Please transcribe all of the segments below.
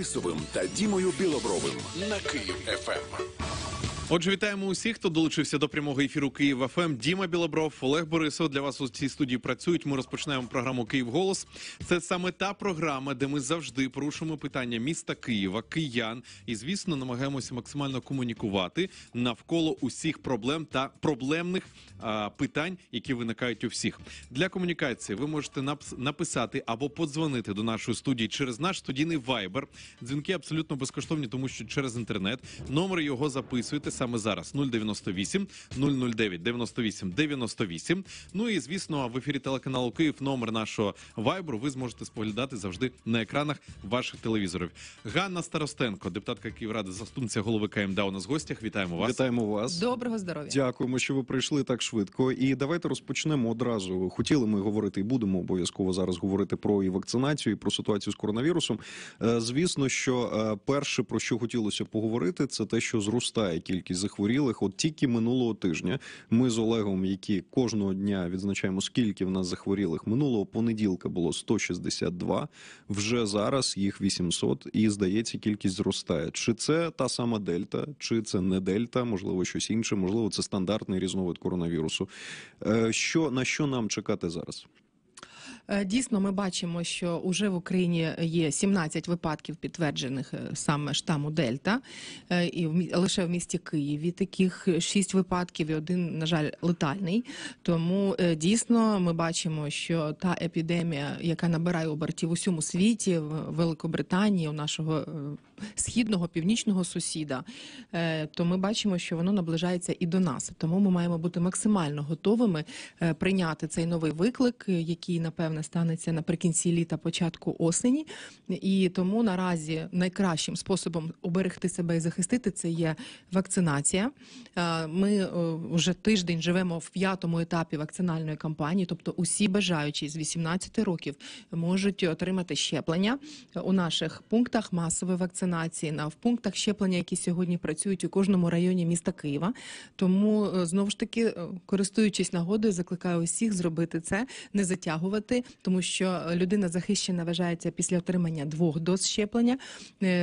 Борисовим та Дімою Білобровим на Київ ФМ. Отже, вітаємо усіх, хто долучився до прямого ефіру Київ ФМ. Ем». Діма Білобров, Олег Борисов для вас у цій студії працюють. Ми розпочинаємо програму Київ Голос. Це саме та програма, де ми завжди порушуємо питання міста Києва, киян і, звісно, намагаємося максимально комунікувати навколо усіх проблем та проблемних а, питань, які виникають у всіх. Для комунікації ви можете написати або подзвонити до нашої студії через наш студійний вайбер. Дзвінки абсолютно безкоштовні, тому що через інтернет номер його записуєте саме зараз 098 009 98 98. Ну і звісно, в ефірі телеканалу Київ номер нашого вайбру. Ви зможете споглядати завжди на екранах ваших телевізорів. Ганна Старостенко, депутатка Київради, заступниця голови КМДА у нас в гостях. Вітаємо вас. Вітаємо вас. Доброго здоров'я. Дякуємо, що ви прийшли так швидко. І давайте розпочнемо одразу. Хотіли ми говорити і будемо обов'язково зараз говорити про і вакцинацію, і про ситуацію з коронавірусом. Е, звісно, що е, перше про що хотілося поговорити, це те, що зростає кількість кількість захворілих. От тільки минулого тижня ми з Олегом, які кожного дня відзначаємо, скільки в нас захворілих минулого понеділка було 162, Вже зараз їх 800 і здається, кількість зростає. Чи це та сама дельта, чи це не дельта, можливо, щось інше, можливо, це стандартний різновид коронавірусу. Е, що на що нам чекати зараз? Е, дійсно, ми бачимо, що вже в Україні є 17 випадків підтверджених е, саме штаму Дельта, е, і лише в місті Києві таких 6 випадків і один, на жаль, летальний. Тому дійсно ми бачимо, що та епідемія, яка набирає обертів у всьому світі, в Великобританії, у нашого східного північного сусіда, е, то ми бачимо, що воно наближається і до нас. Тому ми маємо бути максимально готовими е, прийняти цей новий виклик, е, який напевне станеться наприкінці літа, початку осені. І тому наразі найкращим способом оберегти себе і захистити це є вакцинація. Ми вже тиждень живемо в п'ятому етапі вакцинальної кампанії, тобто усі бажаючі з 18 років можуть отримати щеплення у наших пунктах масової вакцинації вакцинації на в пунктах щеплення, які сьогодні працюють у кожному районі міста Києва. Тому е, знову ж таки, е, користуючись нагодою, закликаю усіх зробити це, не затягувати, тому що е, людина захищена вважається після отримання двох доз щеплення,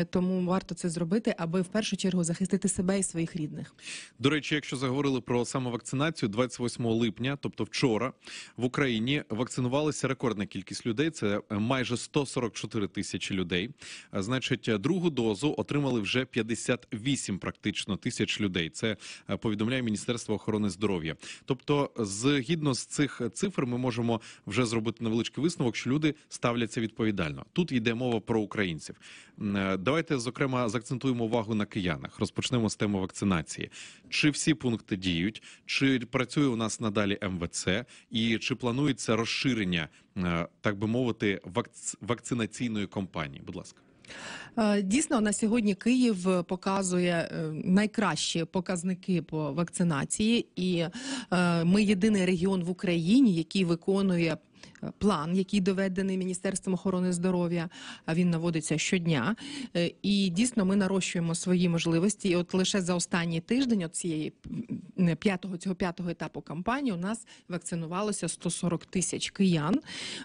тому варто це зробити, аби в першу чергу захистити себе і своїх рідних. До речі, якщо заговорили про самовакцинацію, 28 липня, тобто вчора, в Україні вакцинувалися рекордна кількість людей. Це майже 144 тисячі людей. Значить, другу дозу отримали вже 58 практично тисяч людей. Це е, повідомляє Міністерство охорони здоров'я. Тобто, згідно з цих цифр, ми можемо вже зробити невеличкий висновок, що люди ставляться відповідально. Тут йде мова про українців. Е, давайте зокрема заакцентуємо увагу на киянах. Розпочнемо з теми вакцинації. Чи всі пункти діють, чи працює у нас надалі МВЦ, і чи планується розширення, е, так би мовити, вакцинаційної компанії? Будь ласка. Е, дійсно, на сьогодні Київ показує е, найкращі показники по вакцинації, і е, ми єдиний регіон в Україні, який виконує Е, план, який доведений Міністерством охорони здоров'я. а він наводиться щодня. Е, і дійсно ми нарощуємо свої можливості. І от лише за останній тиждень, цієї п'ятого цього п'ятого етапу кампанії, у нас вакцинувалося 140 тисяч киян.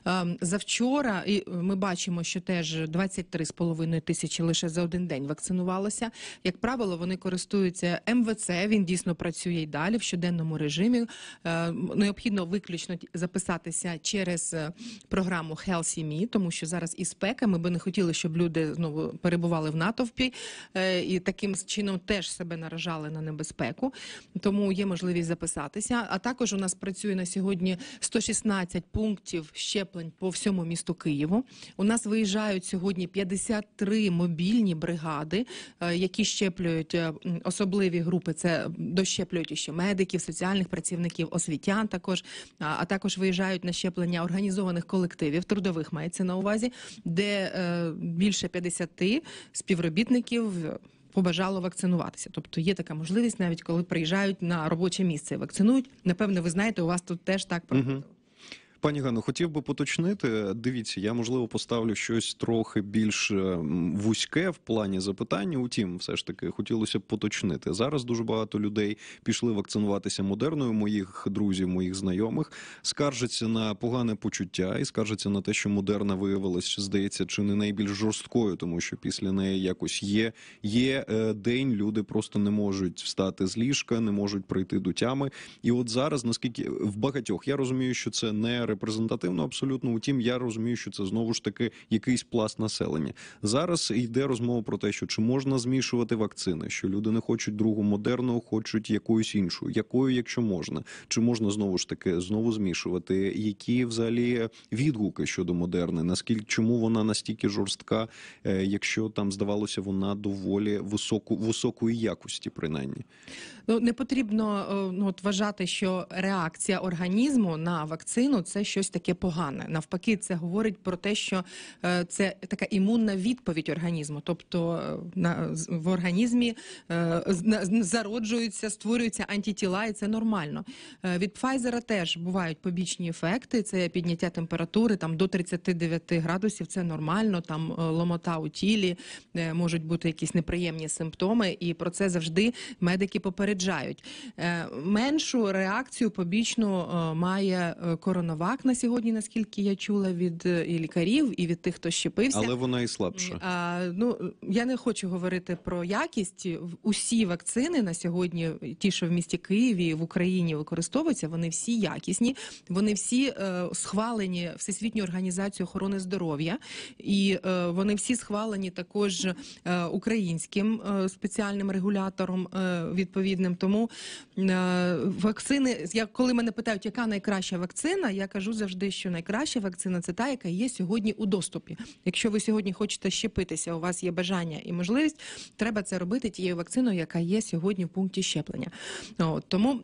Ем, завчора і е, ми бачимо, що теж 23,5 тисячі лише за один день вакцинувалося. Як правило, вони користуються МВЦ. Ем він дійсно працює й далі в щоденному режимі. Необхідно виключно записатися через через е, програму Healthy Me, тому що зараз і спека. Ми би не хотіли, щоб люди знову перебували в натовпі е, і таким чином теж себе наражали на небезпеку. Тому є можливість записатися. А також у нас працює на сьогодні 116 пунктів щеплень по всьому місту Києву. У нас виїжджають сьогодні 53 мобільні бригади, е, які щеплюють особливі групи. Це дощеплюють ще медиків, соціальних працівників, освітян також, а також виїжджають на щеплення організації організованих колективів, трудових мається на увазі, де е, більше 50 співробітників. Побажало вакцинуватися, тобто є така можливість, навіть коли приїжджають на робоче місце, вакцинують. Напевно, ви знаєте, у вас тут теж так проходило. Пані Гано, хотів би поточнити. Дивіться, я можливо поставлю щось трохи більш е, вузьке в плані запитання. Утім, все ж таки хотілося б поточнити. Зараз дуже багато людей пішли вакцинуватися модерною. Моїх друзів, моїх знайомих скаржаться на погане почуття і скаржаться на те, що модерна виявилася, здається, чи не найбільш жорсткою, тому що після неї якось є. Є е, день, люди просто не можуть встати з ліжка, не можуть прийти до тями. І от зараз, наскільки в багатьох, я розумію, що це не репрезентативно абсолютно. Утім, я розумію, що це знову ж таки якийсь пласт населення. Зараз йде розмова про те, що чи можна змішувати вакцини, що люди не хочуть другу модерну, хочуть якоюсь іншу, якою, якщо можна, чи можна знову ж таки знову змішувати, які взагалі відгуки щодо модерни, наскільки чому вона настільки жорстка, е, якщо там здавалося вона доволі високу високої якості, принаймні ну не потрібно е, ну, от вважати, що реакція організму на вакцину це щось таке погане. Навпаки, це говорить про те, що е, це така імунна відповідь організму, тобто е, на в організмі е, зароджуються, створюються антитіла, і це нормально. Від Pfizer теж бувають побічні ефекти. Це підняття температури там до 39 градусів. Це нормально. Там ломота у тілі можуть бути якісь неприємні симптоми, і про це завжди медики попереджають. Меншу реакцію побічну має коронавірус рак на сьогодні, наскільки я чула від е, і лікарів, і від тих, хто щепився. Але вона і слабша. А, Ну я не хочу говорити про якість. Усі вакцини на сьогодні, ті, що в місті Києві в Україні використовуються, вони всі якісні, вони всі е, схвалені Всесвітньою організацією охорони здоров'я, і е, вони всі схвалені також е, українським е, спеціальним регулятором е, відповідним. Тому е, вакцини, як коли мене питають, яка найкраща вакцина, як кажу завжди, що найкраща вакцина це та, яка є сьогодні у доступі. Якщо ви сьогодні хочете щепитися, у вас є бажання і можливість, треба це робити тією вакциною, яка є сьогодні в пункті щеплення. От, Тому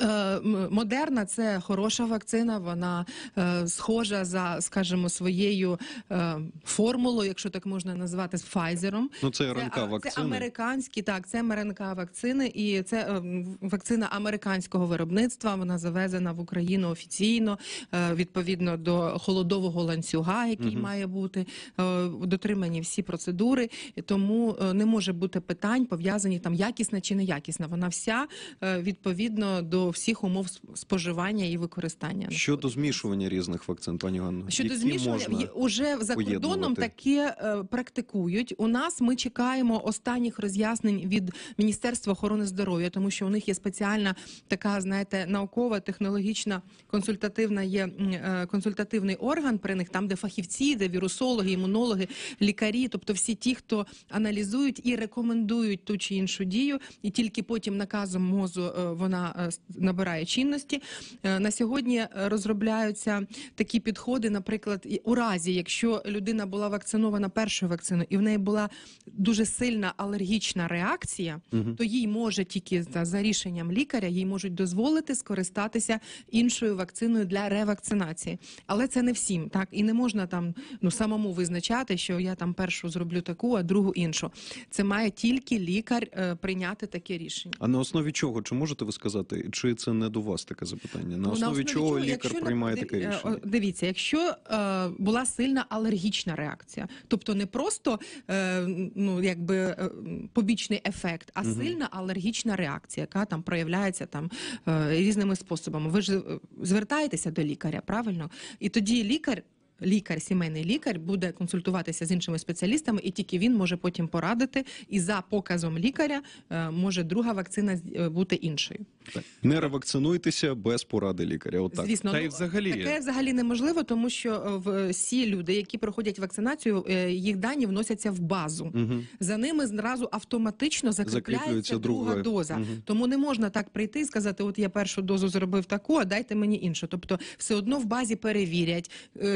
Е, модерна це хороша вакцина. Вона е, схожа за, скажімо, своєю е, формулою, якщо так можна назвати, з Файзером. Ну це РНК вакцини. Це американські, так це МРНК вакцини, і це вакцина американського виробництва. Вона завезена в Україну офіційно відповідно до холодового ланцюга, який угу. має бути дотримані всі процедури. Тому не може бути питань пов'язані там якісна чи неякісна. Вона вся відповідно до до всіх умов споживання і використання щодо змішування різних вакцин, пані Ганна. Щодо змішування можна уже за кордоном таке е, практикують. У нас ми чекаємо останніх роз'яснень від Міністерства охорони здоров'я, тому що у них є спеціальна така, знаєте, наукова, технологічна консультативна є е, консультативний орган при них, там де фахівці, де вірусологи, імунологи, лікарі, тобто всі ті, хто аналізують і рекомендують ту чи іншу дію, і тільки потім наказом мозу е, вона. Е, набирає чинності. Е, на сьогодні е, розробляються такі підходи, наприклад, у разі, якщо людина була вакцинована першою вакциною, і в неї була дуже сильна алергічна реакція, угу. то їй може тільки та, за рішенням лікаря їй можуть дозволити скористатися іншою вакциною для ревакцинації. Але це не всім, так і не можна там ну самому визначати, що я там першу зроблю таку, а другу іншу. Це має тільки лікар е, прийняти таке рішення. А на основі чого чи можете ви сказати? чи це не до вас таке запитання? На основі, на основі чого, чого лікар якщо, приймає таке е, рішення? Дивіться, якщо е, була сильна алергічна реакція, тобто не просто е, ну якби е, побічний ефект, а угу. сильна алергічна реакція, яка там проявляється там е, різними способами. Ви ж е, звертаєтеся до лікаря, правильно? І тоді лікар. Лікар, сімейний лікар, буде консультуватися з іншими спеціалістами, і тільки він може потім порадити. І за показом лікаря е, може друга вакцина бути іншою. Не ревакцинуйтеся без поради лікаря. Отак. От Звісно, Та й ну, взагалі таке взагалі неможливо, тому що е, е, всі люди, які проходять вакцинацію, е, їх дані вносяться в базу. Угу. За ними зразу автоматично закріпляється друга доза. Угу. Тому не можна так прийти і сказати: От я першу дозу зробив таку, а дайте мені іншу. Тобто, все одно в базі перевірять,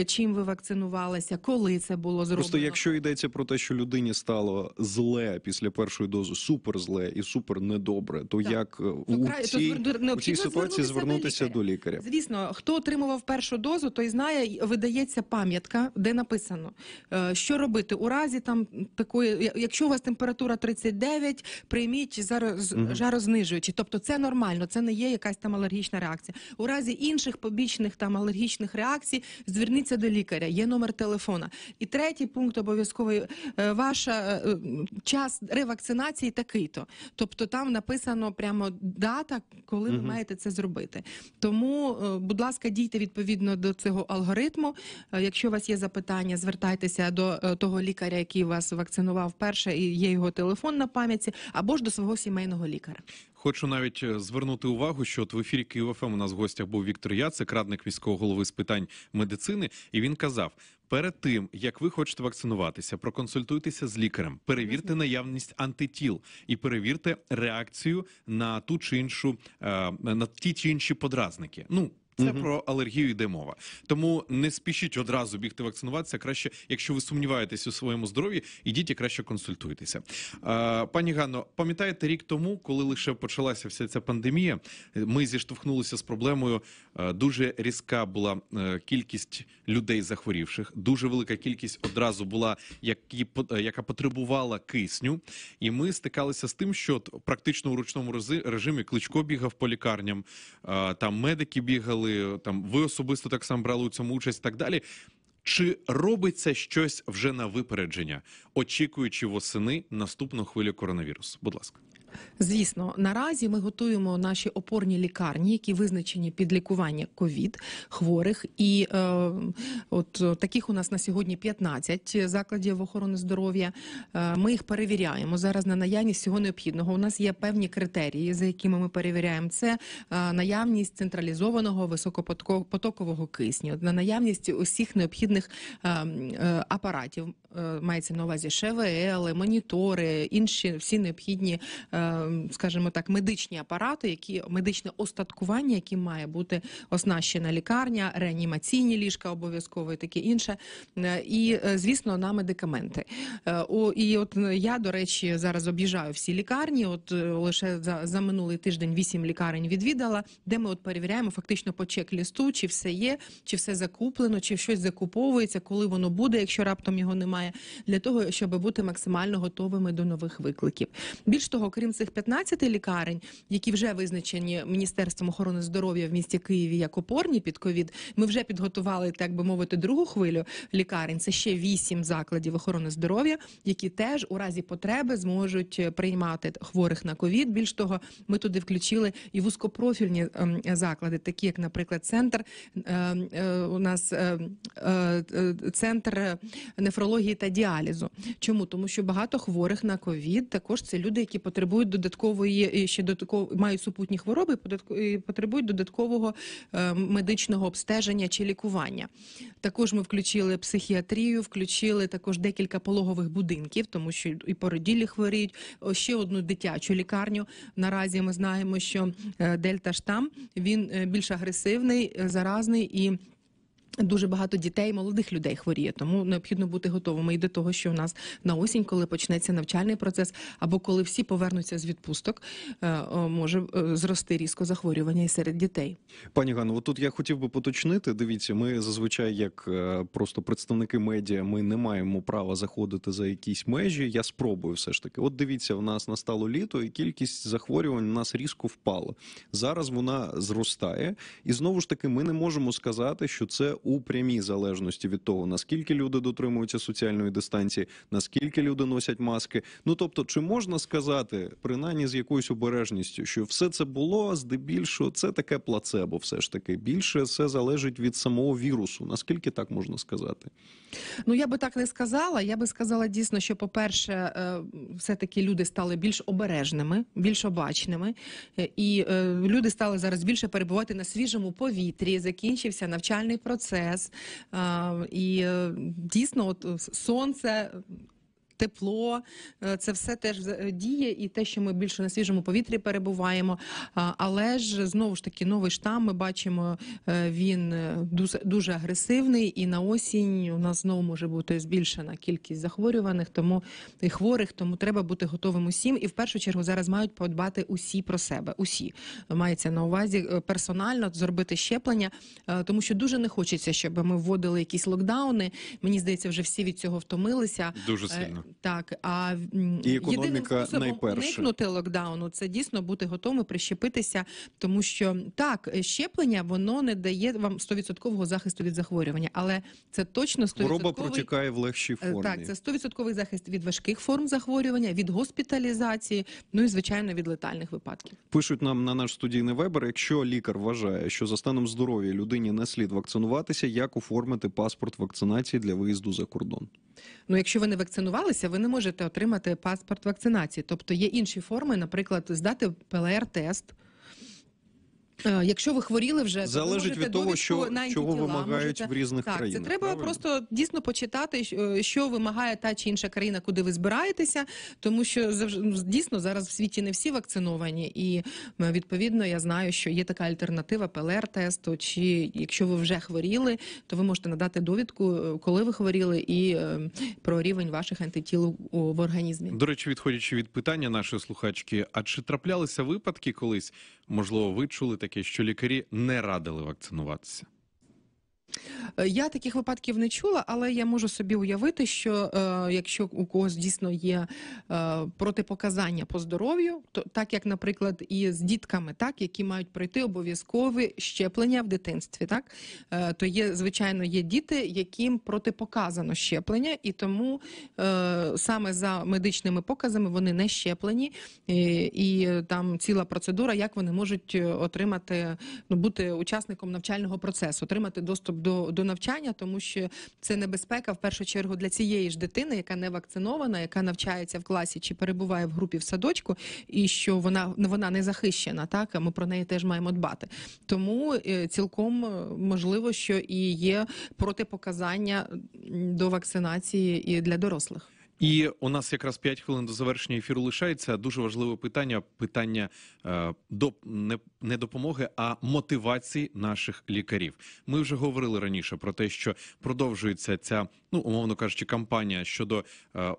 чим ви вакцинувалися, коли це було зроблено. Просто якщо йдеться про те, що людині стало зле після першої дози, супер зле і супер недобре, то так. як ну, у цій цій, необхідно цій ситуації звернутися до лікаря. до лікаря. Звісно, хто отримував першу дозу, той знає, видається пам'ятка, де написано, е, що робити у разі там такої, якщо у вас температура 39, прийміть зараз угу. жарознижуючі. Тобто це нормально, це не є якась там алергічна реакція. У разі інших побічних там алергічних реакцій зверніться до лікаря. Є номер телефона. І третій пункт обов'язковий е, ваша е, час ревакцинації такий-то. Тобто там написано прямо дата, коли ви маєте це зробити. Тому, е, будь ласка, дійте відповідно до цього алгоритму. Е, якщо у вас є запитання, звертайтеся до е, того лікаря, який вас вакцинував вперше, і є його телефон на пам'яті, або ж до свого сімейного лікаря. Хочу навіть е, звернути увагу, що от в ефірі «Київ.ФМ» у нас в гостях був Віктор Яцик, радник міського голови з питань медицини, і він казав: перед тим як ви хочете вакцинуватися, проконсультуйтеся з лікарем, перевірте наявність антитіл і перевірте реакцію на ту чи іншу е, на ті чи інші подразники. Ну це mm -hmm. про алергію йде мова. Тому не спішіть одразу бігти вакцинуватися. Краще, якщо ви сумніваєтесь у своєму здоров'ї, ідіть і краще консультуйтеся. Е, пані Ганно, пам'ятаєте рік тому, коли лише почалася вся ця пандемія, ми зіштовхнулися з проблемою. Е, дуже різка була е, кількість людей захворівших. Дуже велика кількість одразу була, які е, яка потребувала кисню, і ми стикалися з тим, що практично у ручному режимі кличко бігав по лікарням. Е, там медики бігали брали е, там. Ви особисто так само брали у цьому участь, і так далі. Чи робиться щось вже на випередження, очікуючи восени наступну хвилю коронавірусу? Будь ласка. Звісно, наразі ми готуємо наші опорні лікарні, які визначені під лікування ковід хворих. І е, от е, таких у нас на сьогодні 15 закладів охорони здоров'я. Е, ми їх перевіряємо зараз на наявність всього необхідного. У нас є певні критерії, за якими ми перевіряємо це е, наявність централізованого високопотокового кисню, на наявність усіх необхідних е, е, апаратів. Е, мається на увазі ШВЛ, монітори, інші всі необхідні, е, скажімо так, медичні апарати, які медичне остаткування, які має бути оснащена лікарня, реанімаційні ліжка обов'язково і таке інше. Е, і звісно, на медикаменти. І от я до речі зараз об'їжджаю всі лікарні. От лише за за минулий тиждень вісім лікарень відвідала, де ми от перевіряємо фактично по чек-лісту, чи все є, чи все закуплено, чи щось закуповується, коли воно буде, якщо раптом його немає немає для того, щоб бути максимально готовими до нових викликів. Більш того, крім цих 15 лікарень, які вже визначені міністерством охорони здоров'я в місті Києві як опорні під ковід, ми вже підготували так би мовити другу хвилю лікарень. Це ще вісім закладів охорони здоров'я, які теж у разі потреби зможуть е, приймати хворих на ковід. Більш того, ми туди включили і вузькопрофільні ем, заклади, такі як, наприклад, центр ем, е, у нас ем, е, центр нефрології хірургії та діалізу. Чому тому, що багато хворих на ковід також це люди, які потребують додаткової е, ще додатково мають супутні хвороби, і потребують додаткового е, медичного обстеження чи лікування. Також ми включили психіатрію, включили також декілька пологових будинків, тому що і породілі хворіють. Ще одну дитячу лікарню. Наразі ми знаємо, що е, дельта штам він більш агресивний, заразний і. Дуже багато дітей, молодих людей хворіє, тому необхідно бути готовими і до того, що у нас на осінь, коли почнеться навчальний процес, або коли всі повернуться з відпусток, е, може е, зрости різко захворювання і серед дітей. Пані Гано, тут я хотів би поточнити. Дивіться, ми зазвичай, як е, просто представники медіа, ми не маємо права заходити за якісь межі. Я спробую все ж таки. От дивіться, в нас настало літо, і кількість захворювань у нас різко впала. Зараз вона зростає, і знову ж таки, ми не можемо сказати, що це у прямій залежності від того, наскільки люди дотримуються соціальної дистанції, наскільки люди носять маски. Ну тобто, чи можна сказати, принаймні з якоюсь обережністю, що все це було здебільшого, це таке плацебо, все ж таки більше все залежить від самого вірусу. Наскільки так можна сказати? Ну я би так не сказала. Я би сказала дійсно, що, по-перше, е, все таки люди стали більш обережними, більш обачними, е, і е, люди стали зараз більше перебувати на свіжому повітрі. Закінчився навчальний процес процес. І е, дійсно, от сонце тепло. Е, це все теж е, діє, і те, що ми більше на свіжому повітрі перебуваємо. Але ж знову ж таки новий штам ми бачимо, е, він дуже дуже агресивний. І на осінь у нас знову може бути збільшена кількість захворюваних, тому і хворих, тому треба бути готовим усім. І в першу чергу зараз мають подбати усі про себе. Усі мається на увазі персонально зробити щеплення, тому що дуже не хочеться, щоб ми вводили якісь локдауни. Мені здається, вже всі від цього втомилися. Дуже сильно так а і економіка єдиним найперше. уникнути локдауну це дійсно бути готовим прищепитися, тому що так щеплення воно не дає вам стовідсоткового захисту від захворювання, але це точно 100% хвороба протікає в легшій е, формі. Так, це стовідсотковий захист від важких форм захворювання, від госпіталізації, ну і звичайно від летальних випадків. Пишуть нам на наш студійний вебер. Якщо лікар вважає, що за станом здоров'я людині не слід вакцинуватися, як оформити паспорт вакцинації для виїзду за кордон. Ну, якщо ви не вакцинувалися, ви не можете отримати паспорт вакцинації. Тобто є інші форми, наприклад, здати ПЛР-тест. Е, якщо ви хворіли вже залежить ви від того, що чого вимагають можете... в різних так, країнах. Це треба правильно? просто дійсно почитати, е, що вимагає та чи інша країна, куди ви збираєтеся, тому що завжди дійсно зараз в світі не всі вакциновані, і відповідно я знаю, що є така альтернатива ПЛР-тесту. Чи якщо ви вже хворіли, то ви можете надати довідку, е, коли ви хворіли, і про рівень ваших антитіл в організмі. До речі, відходячи від питання нашої слухачки, а чи траплялися випадки колись? Можливо, ви чули таке, що лікарі не радили вакцинуватися. Е, я таких випадків не чула, але я можу собі уявити, що е, якщо у когось дійсно є е, протипоказання по здоров'ю, то так як, наприклад, і з дітками, так які мають пройти обов'язкове щеплення в дитинстві, так е, то є звичайно є діти, яким протипоказано щеплення, і тому е, саме за медичними показами вони не щеплені, і, і е, там ціла процедура, як вони можуть е, отримати, ну бути учасником навчального процесу, отримати доступ до до навчання, тому що це небезпека в першу чергу для цієї ж дитини, яка не вакцинована, яка навчається в класі чи перебуває в групі в садочку, і що вона вона не захищена. Так ми про неї теж маємо дбати. Тому е, цілком е, можливо, що і є протипоказання до вакцинації і для дорослих. І у нас якраз 5 хвилин до завершення ефіру лишається. Дуже важливе питання: питання е, до не, не допомоги, а мотивації наших лікарів. Ми вже говорили раніше про те, що продовжується ця, ну умовно кажучи, кампанія щодо е,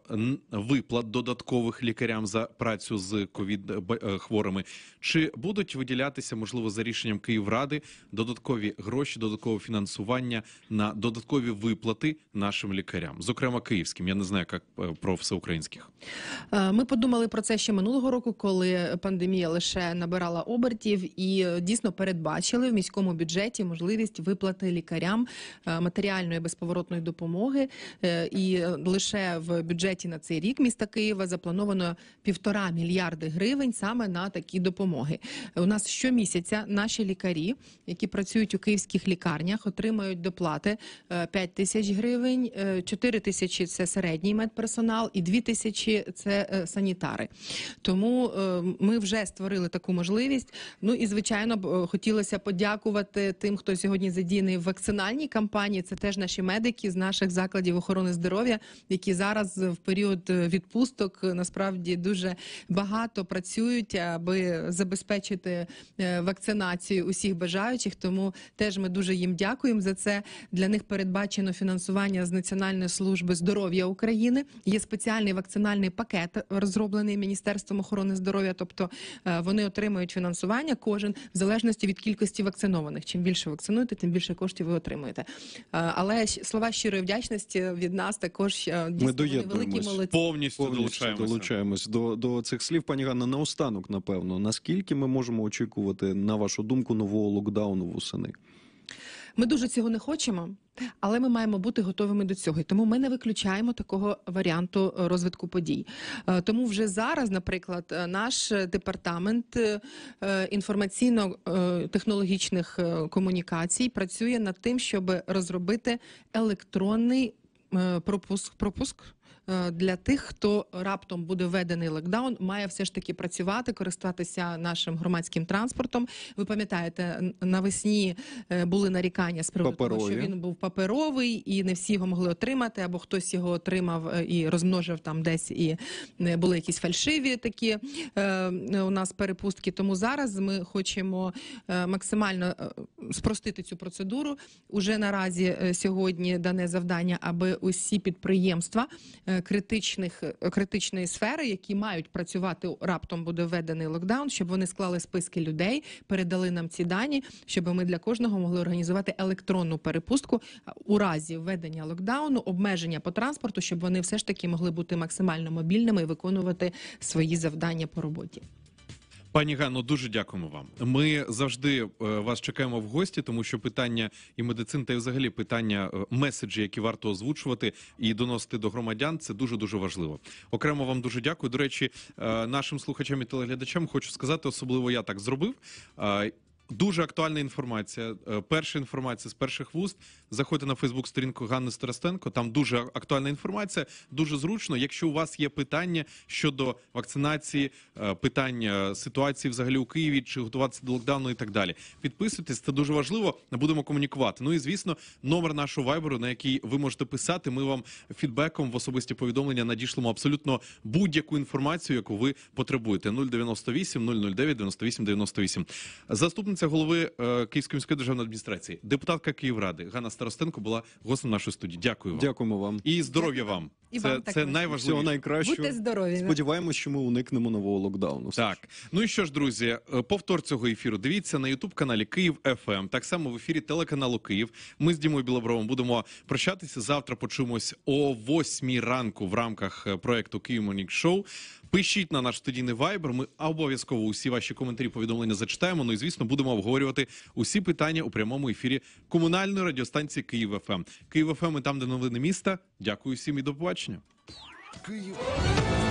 виплат додаткових лікарям за працю з ковід е, е, хворими. Чи будуть виділятися, можливо, за рішенням Київради додаткові гроші, додаткове фінансування на додаткові виплати нашим лікарям, зокрема київським? Я не знаю, як. Е, про всеукраїнських. Е, ми подумали про це ще минулого року, коли пандемія лише набирала обертів, і е, дійсно передбачили в міському бюджеті можливість виплати лікарям е, матеріальної безповоротної допомоги. І лише в бюджеті на цей рік міста Києва заплановано півтора мільярди гривень саме на такі допомоги. У нас щомісяця наші лікарі, які працюють у київських лікарнях, отримають доплати 5 тисяч гривень, 4 тисячі це середній медперсонал персонал, і 2 тисячі це е, санітари. Тому е, ми вже створили таку можливість. Ну і звичайно б е, хотілося подякувати тим, хто сьогодні задіяний в вакцинальній кампанії. Це теж наші медики з наших закладів охорони здоров'я, які зараз в період відпусток насправді дуже багато працюють, аби забезпечити вакцинацію усіх бажаючих. Тому теж ми дуже їм дякуємо за це. Для них передбачено фінансування з Національної служби здоров'я України. Є спеціальний вакцинальний пакет, розроблений міністерством охорони здоров'я. Тобто е, вони отримують фінансування кожен в залежності від кількості вакцинованих. Чим більше вакцинуєте, тим більше коштів ви отримуєте. Е, але слова щирої вдячності від нас також е, дійсно великі молодці. повністю, повністю долучаємося. долучаємось до до цих слів. Пані Ганна, наостанок, напевно, наскільки ми можемо очікувати на вашу думку нового локдауну восени? Ми дуже цього не хочемо, але ми маємо бути готовими до цього. І Тому ми не виключаємо такого варіанту е, розвитку подій. Е, тому вже зараз, наприклад, е, наш департамент інформаційно-технологічних комунікацій працює над тим, щоб розробити електронний пропуск пропуск. Е, для тих, хто раптом буде введений локдаун, має все ж таки працювати, користуватися нашим громадським транспортом. Ви пам'ятаєте, навесні е, були нарікання з приводу, того, що він був паперовий і не всі його могли отримати, або хтось його отримав е, і розмножив там десь. І були якісь фальшиві такі у нас перепустки. Тому зараз ми хочемо максимально спростити цю процедуру. Уже наразі е, сьогодні дане завдання, аби усі підприємства е, критичних е, критичної сфери, які мають працювати раптом, буде введений локдаун, щоб вони склали списки людей, передали нам ці дані, щоб ми для кожного могли організувати електронну перепустку у разі введення локдауну, обмеження по транспорту, щоб вони все ж таки могли бути максимально мобільними і виконувати свої завдання по роботі. Пані Ганно, дуже дякуємо вам. Ми завжди е, вас чекаємо в гості, тому що питання і медицин, та й взагалі питання е, меседжі, які варто озвучувати і доносити до громадян, це дуже дуже важливо. Окремо вам дуже дякую. До речі, е, нашим слухачам і телеглядачам хочу сказати, особливо я так зробив. Дуже актуальна інформація. Е, перша інформація з перших вуст. Заходьте на Фейсбук сторінку Ганни Старостенко. Там дуже актуальна інформація. Дуже зручно. Якщо у вас є питання щодо вакцинації, е, питання ситуації взагалі у Києві, чи готуватися до локдауну і так далі. Підписуйтесь, це дуже важливо. Будемо комунікувати. Ну і звісно, номер нашого вайберу, на який ви можете писати. Ми вам фідбеком в особисті повідомлення надішлемо абсолютно будь-яку інформацію, яку ви потребуєте. 098 009 98 98. Заступниця заступниця голови е, Київської міської державної адміністрації, депутатка Київради Ганна Старостенко була гостем нашої студії. Дякую вам. Дякуємо вам і здоров'я вам. І це вам це найважливіше. Всього найкраще. Будьте здорові. Сподіваємося, що ми уникнемо нового локдауну. Так ну і що ж, друзі, е, повтор цього ефіру. Дивіться на Ютуб каналі Київ ФМ. Ем. Так само в ефірі телеканалу Київ. Ми з Дімою Білобровим будемо прощатися. Завтра почуємось о восьмій ранку в рамках е, проекту Київ Монік Шоу. Пишіть на наш студійний вайбер. Ми обов'язково усі ваші коментарі повідомлення зачитаємо. Ну і звісно, будемо обговорювати усі питання у прямому ефірі комунальної радіостанції Київ ФМ. Ем». Київ ФМ ем» і там, де новини міста. Дякую всім і до побачення. Київ.